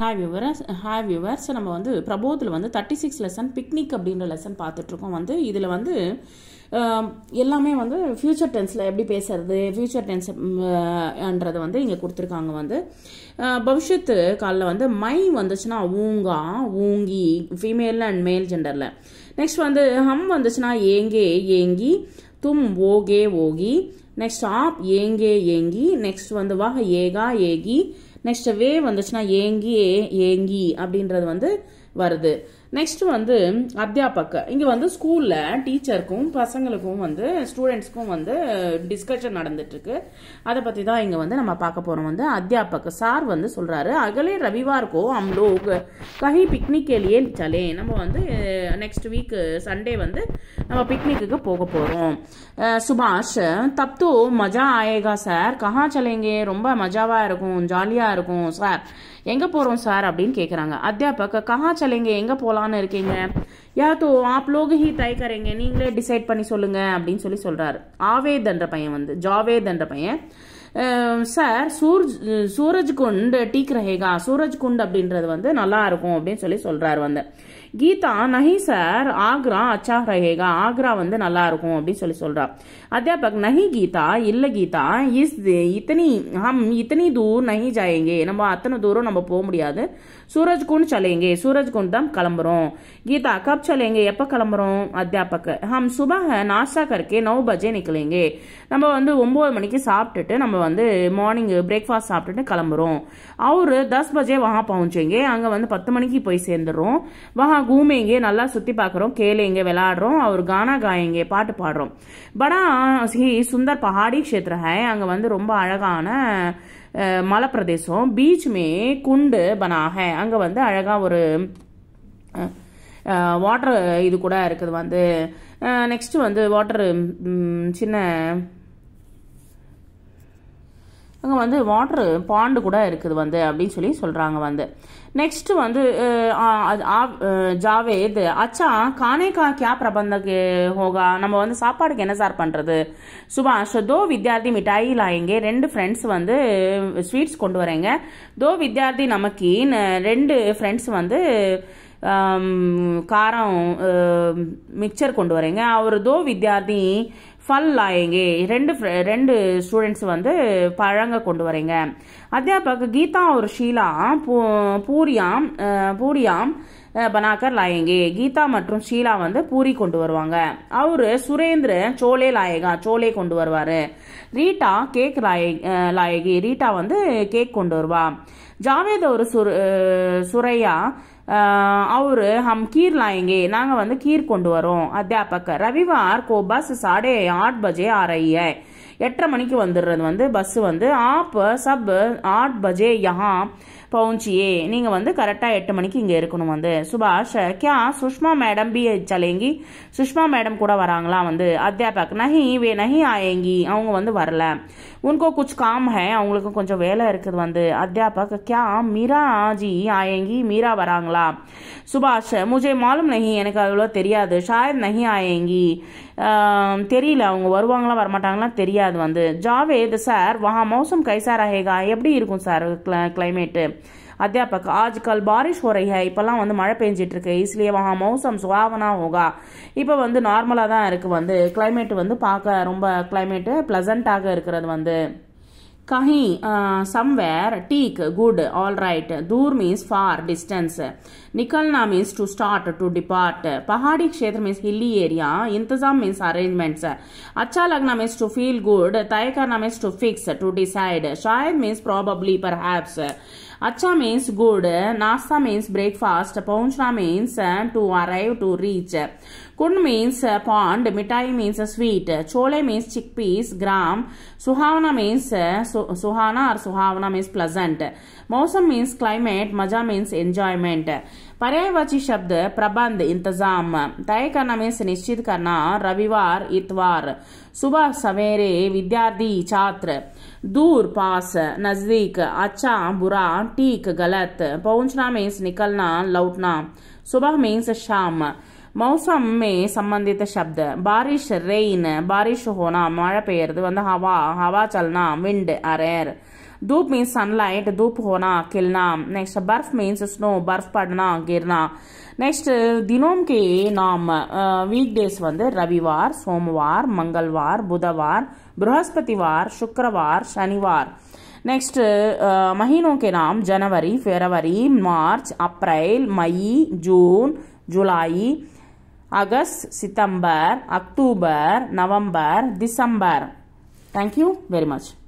Have your have yours நம்ம வந்து பிரபோதில் வந்து தேர்ட்டி சிக்ஸ் லெசன் பிக்னிக் அப்படின்ற லெசன் பார்த்துட்ருக்கோம் வந்து இதில் வந்து எல்லாமே வந்து ஃப்யூச்சர் டென்ஸில் எப்படி பேசுறது ஃப்யூச்சர் டென்ஸ் என்றது வந்து இங்கே கொடுத்துருக்காங்க வந்து பவிஷத்து காலில் வந்து மை வந்துச்சுன்னா ஊங்கா ஊங்கி ஃபீமேலில் அண்ட் மேல் ஜெண்டரில் நெக்ஸ்ட் வந்து ஹம் வந்துச்சுன்னா ஏங்கே ஏங்கி தும் ஓகே ஓகி நெக்ஸ்ட் ஆப் ஏங்கே ஏங்கி நெக்ஸ்ட் வந்து வாக ஏகா ஏகி நெக்ஸ்ட் வே வந்துச்சுன்னா ஏங்கி ஏங்கி அப்படின்றது வந்து வருது நெக்ஸ்ட் வந்து அத்தியாபக இங்கே வந்து ஸ்கூலில் டீச்சருக்கும் பசங்களுக்கும் வந்து ஸ்டூடெண்ட்ஸ்க்கும் வந்து டிஸ்கஷன் இருக்கு அதை பற்றி தான் இங்கே வந்து நம்ம பார்க்க போகிறோம் வந்து அத்தியாபக சார் வந்து சொல்கிறாரு அகலே ரவிவார்க்கோ அம் லோக் கஹி பிக்னிக்கேலியே சலே நம்ம வந்து நெக்ஸ்ட் வீக் சண்டே வந்து நம்ம பிக்னிக்கு போக போகிறோம் சுபாஷ் தப்து மஜா ஆயேகா சார் கஹா சலேங்கே ரொம்ப மஜாவாக இருக்கும் ஜாலியாக இருக்கும் சார் எங்கே போகிறோம் சார் அப்படின்னு கேட்குறாங்க அத்தியாபக கஹா चलेंगे எங்கே போகலான்னு இருக்கீங்க யா தோ ஆப் லோக ஹி தை கரேங்க நீங்களே டிசைட் பண்ணி சொல்லுங்க அப்படின்னு சொல்லி சொல்கிறாரு ஆவேத் என்ற பையன் வந்து ஜாவேத் என்ற பையன் சார் சூர்ஜ் சூரஜ் குண்ட் டீக் ரஹேகா சூரஜ் குண்ட் அப்படின்றது வந்து நல்லா இருக்கும் அப்படின்னு சொல்லி சொல்கிறாரு வந்து கீதா நஹி சார் ஆக்ரா அச்சா ரஹேகா ஆக்ரா வந்து நல்லா இருக்கும் அப்படின்னு சொல்லி சொல்கிறா அத்தியாபக் நஹி கீதா இல்லை கீதா இஸ் இத்தனி ஹம் இத்தனி தூர் நஹி ஜாயங்கே நம்ம அத்தனை தூரம் நம்ம போக முடியாது सूरजकुंड चलेंगे सूरजकुंड தான் கிளம்புறோம் கீதா கப் चलेंगे எப்ப கிளம்புறோம் அத்தியாபக ஹம் सुबह नाश्ता करके नौ बजे निकलेंगे நம்ம வந்து ஒம்பது மணிக்கு சாப்பிட்டுட்டு நம்ம வந்து மார்னிங் பிரேக்ஃபாஸ்ட் சாப்பிட்டுட்டு கிளம்புறோம் அவரு தஸ் பஜே வகா பவுஞ்சேங்க அங்க வந்து பத்து மணிக்கு போய் சேர்ந்துடுறோம் வஹா கூமேங்க நல்லா சுத்தி பார்க்குறோம் கேளுங்க விளாடுறோம் அவர் கானா காயங்க பாட்டு பாடுறோம் படா ஸ்ரீ சுந்தர் பஹாடி க்ஷேத்திரம் ஹே அங்கே வந்து ரொம்ப அழகான மலை பிரதேசம் குண்டு பனாக அங்கே வந்து அழகாக ஒரு வாட்டர் இது கூட இருக்குது வந்து நெக்ஸ்ட்டு வந்து வாட்டர் சின்ன அங்கே வந்து வாட்டர் பாண்டு கூட இருக்குது வந்து அப்படின்னு சொல்லி சொல்கிறாங்க வந்து நெக்ஸ்ட் வந்து ஜாவேத் அச்சா கானே கா கியா பிரபந்தக் ஹோகா நம்ம வந்து சாப்பாடுக்கு என்ன சார் பண்ணுறது சுபாஷ் தோ வித்யார்த்தி மிட்டாய் லாயங்க ரெண்டு ஃப்ரெண்ட்ஸ் வந்து ஸ்வீட்ஸ் கொண்டு வரேங்க தோ வித்யார்த்தி நமக்கு ரெண்டு ஃப்ரெண்ட்ஸ் வந்து காரம் மிக்சர் கொண்டு வரேங்க அவர் தோ வித்யார்த்தி ஃபல் ஆயேங்கே ரெண்டு ரெண்டு ஸ்டூடெண்ட்ஸ் வந்து பழங்க கொண்டு வரேங்க அத்தியாபக கீதா ஒரு ஷீலா பூ பூரியாம் பூரியாம் பனாக்கர் லாயேங்கே கீதா மற்றும் ஷீலா வந்து பூரி கொண்டு வருவாங்க அவரு சுரேந்திர சோலே லாயேகா சோலே கொண்டு வருவாரு ரீட்டா கேக் லாயே லாயகி ரீட்டா வந்து கேக் கொண்டு வருவா ஜாவேத் ஒரு சுரையா அவரு ஹம் கீர்லாம் எங்கே நாங்க வந்து கீர் கொண்டு வரோம் அத்தியாபகர் ரவிவார் கோ பஸ் சாடே ஆட் பஜே ஆரைய எட்டரை மணிக்கு வந்துடுறது வந்து பஸ் வந்து ஆப் சப் ஆட் பஜே யஹாம் பவுஞ்சியே நீங்கள் வந்து கரெக்டாக எட்டு மணிக்கு இங்கே இருக்கணும் வந்து சுபாஷ் கியா சுஷ்மா மேடம் பி சலேங்கி சுஷ்மா மேடம் கூட வராங்களா வந்து அத்தியாபக் நஹி வே நஹி ஆயேங்கி அவங்க வந்து வரல உன்கோ कुछ காம் ஹே அவங்களுக்கு கொஞ்சம் வேலை இருக்குது வந்து அத்தியாபக் கியா மீரா ஜி ஆயேங்கி மீரா வராங்களா சுபாஷ் முஜே மாலும் நஹி எனக்கு அவ்வளோ தெரியாது ஷாயத் நஹி ஆயேங்கி தெரியல அவங்க வருவாங்களா வரமாட்டாங்களா தெரியாது வந்து ஜாவேத் சார் வா மௌசம் கைசா ரஹேகா எப்படி இருக்கும் சார் கிளைமேட்டு अध्यापक आजकल बारिश हो रही है இப்போல்லாம் வந்து மழை பெஞ்சிட்ருக்கு इसलिए वहाँ मौसम सुहावना होगा இப்போ வந்து நார்மலாக தான் இருக்குது வந்து கிளைமேட் வந்து பார்க்க ரொம்ப கிளைமேட்டு ப்ளசண்ட்டாக இருக்கிறது வந்து கஹி சம்வேர் டீக் குட் ஆல் ரைட் दूर मीन्स फार डिस्टेंस निकलना means to start to depart पहाड़ी क्षेत्र मीन्स हिली एरिया इंतजाम मीन्स अरेंजमेंट्स अच्छा लगना मीन्स टू फील गुड तय करना means to fix to decide शायद means probably perhaps Acha means good, Nasa means breakfast, paunchna means uh, to arrive, to reach. Kun means uh, pond, mitai means sweet, chole means chickpeas, gram, suhavana means uh, su suhana or suhavana means pleasant. Mausam means climate, maja means enjoyment. पर्यायवाची शब्द प्रबंध इंतजाम तय करना में सुनिश्चित करना रविवार इतवार सुबह सवेरे विद्यार्थी छात्र दूर पास नजदीक अच्छा बुरा ठीक गलत पहुंचना मीन्स निकलना लौटना सुबह मीन्स शाम मौसम में संबंधित शब्द बारिश रेन बारिश होना मழை பெய்யறது हवा हवा चलना विंड अरेर धूप मीन्स सनलाइट धूप होना खिलना नेक्स्ट बर्फ मीन्स स्नो बर्फ पड़ना गिरना नेक्स्ट दिनों के नाम वीक डेज வந்து रविवार सोमवार मंगलवार बुधवार बृहस्पतिवार शुक्रवार शनिवार नेक्स्ट महीनों के नाम जनवरी फरवरी मार्च अप्रैल मई जून जुलाई अगस्त सितंबर अक्टूबर नवंबर दिसंबर थैंक यू वेरी मच